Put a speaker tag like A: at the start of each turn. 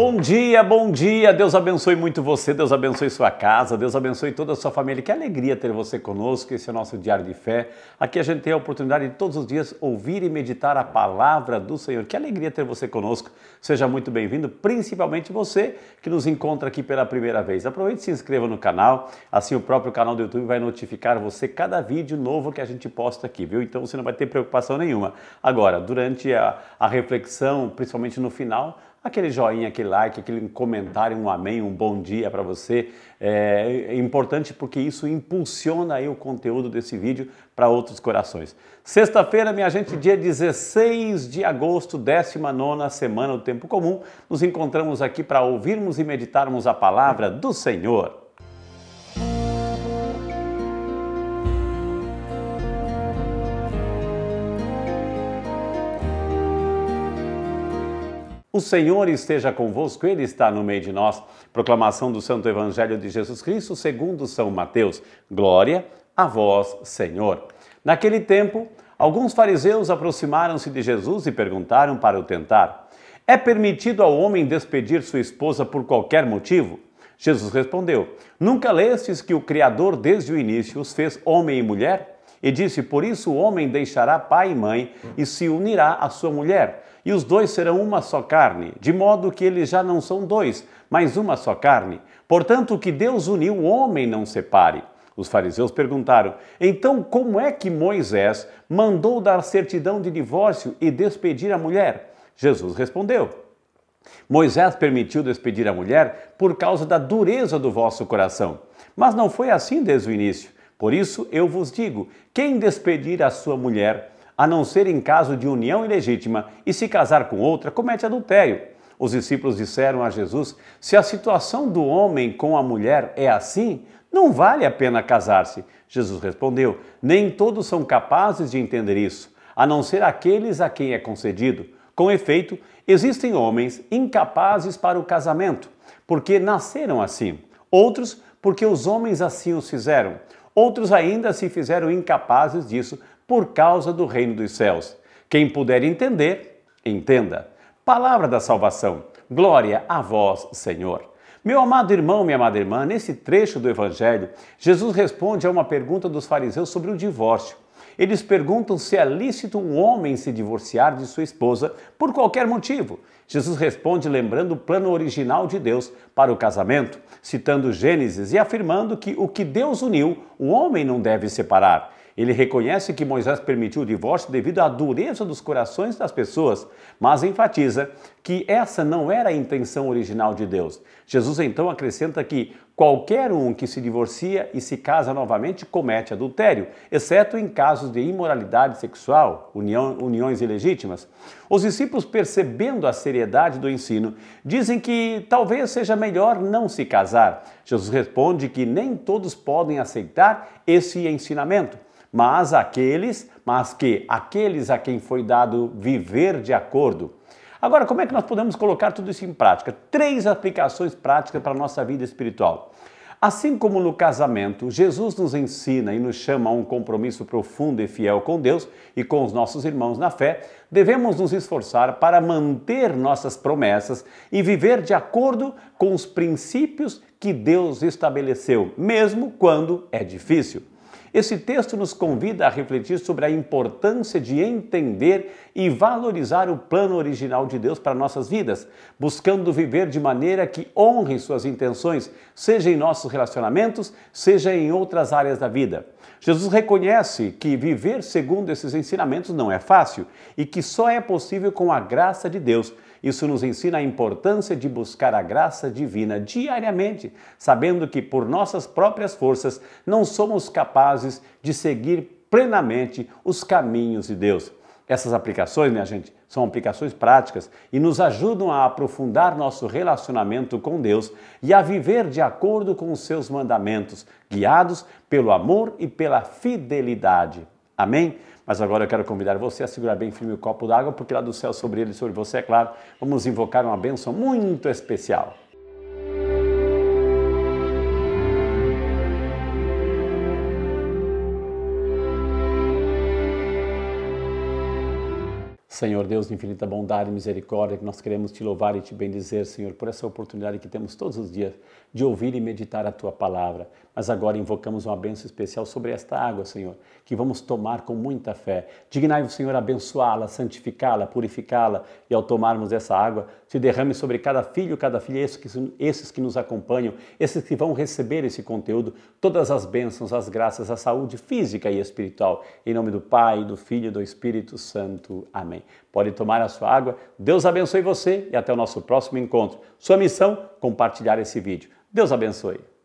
A: Bom dia, bom dia. Deus abençoe muito você, Deus abençoe sua casa, Deus abençoe toda a sua família. Que alegria ter você conosco. Esse é o nosso Diário de Fé. Aqui a gente tem a oportunidade de todos os dias ouvir e meditar a palavra do Senhor. Que alegria ter você conosco. Seja muito bem-vindo, principalmente você que nos encontra aqui pela primeira vez. Aproveite e se inscreva no canal, assim o próprio canal do YouTube vai notificar você cada vídeo novo que a gente posta aqui, viu? Então você não vai ter preocupação nenhuma. Agora, durante a, a reflexão, principalmente no final, aquele joinha, aquele like, aquele comentário, um amém, um bom dia para você. É, é, importante porque isso impulsiona aí o conteúdo desse vídeo para outros corações. Sexta-feira, minha gente, dia 16 de agosto, 19 semana do Tempo Comum, nos encontramos aqui para ouvirmos e meditarmos a palavra do Senhor. O Senhor esteja convosco, Ele está no meio de nós. Proclamação do Santo Evangelho de Jesus Cristo, segundo São Mateus. Glória a vós, Senhor. Naquele tempo, alguns fariseus aproximaram-se de Jesus e perguntaram para o tentar: É permitido ao homem despedir sua esposa por qualquer motivo? Jesus respondeu: Nunca lestes que o Criador desde o início os fez homem e mulher? E disse: Por isso o homem deixará pai e mãe e se unirá à sua mulher, e os dois serão uma só carne, de modo que eles já não são dois, mas uma só carne. Portanto, o que Deus uniu, o homem não separe. Os fariseus perguntaram: Então, como é que Moisés mandou dar certidão de divórcio e despedir a mulher? Jesus respondeu: Moisés permitiu despedir a mulher por causa da dureza do vosso coração. Mas não foi assim desde o início. Por isso eu vos digo: quem despedir a sua mulher, a não ser em caso de união ilegítima, e se casar com outra, comete adultério. Os discípulos disseram a Jesus: Se a situação do homem com a mulher é assim, não vale a pena casar-se. Jesus respondeu: Nem todos são capazes de entender isso, a não ser aqueles a quem é concedido. Com efeito, existem homens incapazes para o casamento, porque nasceram assim. Outros, porque os homens assim os fizeram. Outros ainda se fizeram incapazes disso por causa do reino dos céus. Quem puder entender, entenda. Palavra da salvação. Glória a vós, Senhor. Meu amado irmão, minha amada irmã, nesse trecho do Evangelho, Jesus responde a uma pergunta dos fariseus sobre o divórcio. Eles perguntam se é lícito um homem se divorciar de sua esposa por qualquer motivo. Jesus responde lembrando o plano original de Deus para o casamento, citando Gênesis e afirmando que o que Deus uniu, o homem não deve separar. Ele reconhece que Moisés permitiu o divórcio devido à dureza dos corações das pessoas, mas enfatiza que essa não era a intenção original de Deus. Jesus então acrescenta que qualquer um que se divorcia e se casa novamente comete adultério, exceto em casos de imoralidade sexual, união, uniões ilegítimas. Os discípulos, percebendo a seriedade do ensino, dizem que talvez seja melhor não se casar. Jesus responde que nem todos podem aceitar esse ensinamento mas aqueles, mas que aqueles a quem foi dado viver de acordo. Agora, como é que nós podemos colocar tudo isso em prática? Três aplicações práticas para a nossa vida espiritual. Assim como no casamento, Jesus nos ensina e nos chama a um compromisso profundo e fiel com Deus e com os nossos irmãos na fé, devemos nos esforçar para manter nossas promessas e viver de acordo com os princípios que Deus estabeleceu, mesmo quando é difícil. Esse texto nos convida a refletir sobre a importância de entender e valorizar o plano original de Deus para nossas vidas, buscando viver de maneira que honre suas intenções, seja em nossos relacionamentos, seja em outras áreas da vida. Jesus reconhece que viver segundo esses ensinamentos não é fácil e que só é possível com a graça de Deus isso nos ensina a importância de buscar a graça divina diariamente, sabendo que por nossas próprias forças não somos capazes de seguir plenamente os caminhos de Deus. Essas aplicações, minha gente, são aplicações práticas e nos ajudam a aprofundar nosso relacionamento com Deus e a viver de acordo com os seus mandamentos, guiados pelo amor e pela fidelidade. Amém? Mas agora eu quero convidar você a segurar bem firme o copo d'água, porque lá do céu sobre ele, e sobre você, é claro, vamos invocar uma bênção muito especial. Senhor Deus, infinita bondade e misericórdia, que nós queremos te louvar e te bendizer, Senhor, por essa oportunidade que temos todos os dias de ouvir e meditar a tua palavra. Mas agora invocamos uma bênção especial sobre esta água, Senhor, que vamos tomar com muita fé. Dignai-vos, Senhor, abençoá-la, santificá-la, purificá-la e ao tomarmos essa água, se derrame sobre cada filho, cada filha, esses que, esses que nos acompanham, esses que vão receber esse conteúdo, todas as bênçãos, as graças, a saúde física e espiritual. Em nome do Pai, do Filho e do Espírito Santo. Amém. Pode tomar a sua água. Deus abençoe você e até o nosso próximo encontro. Sua missão: compartilhar esse vídeo. Deus abençoe.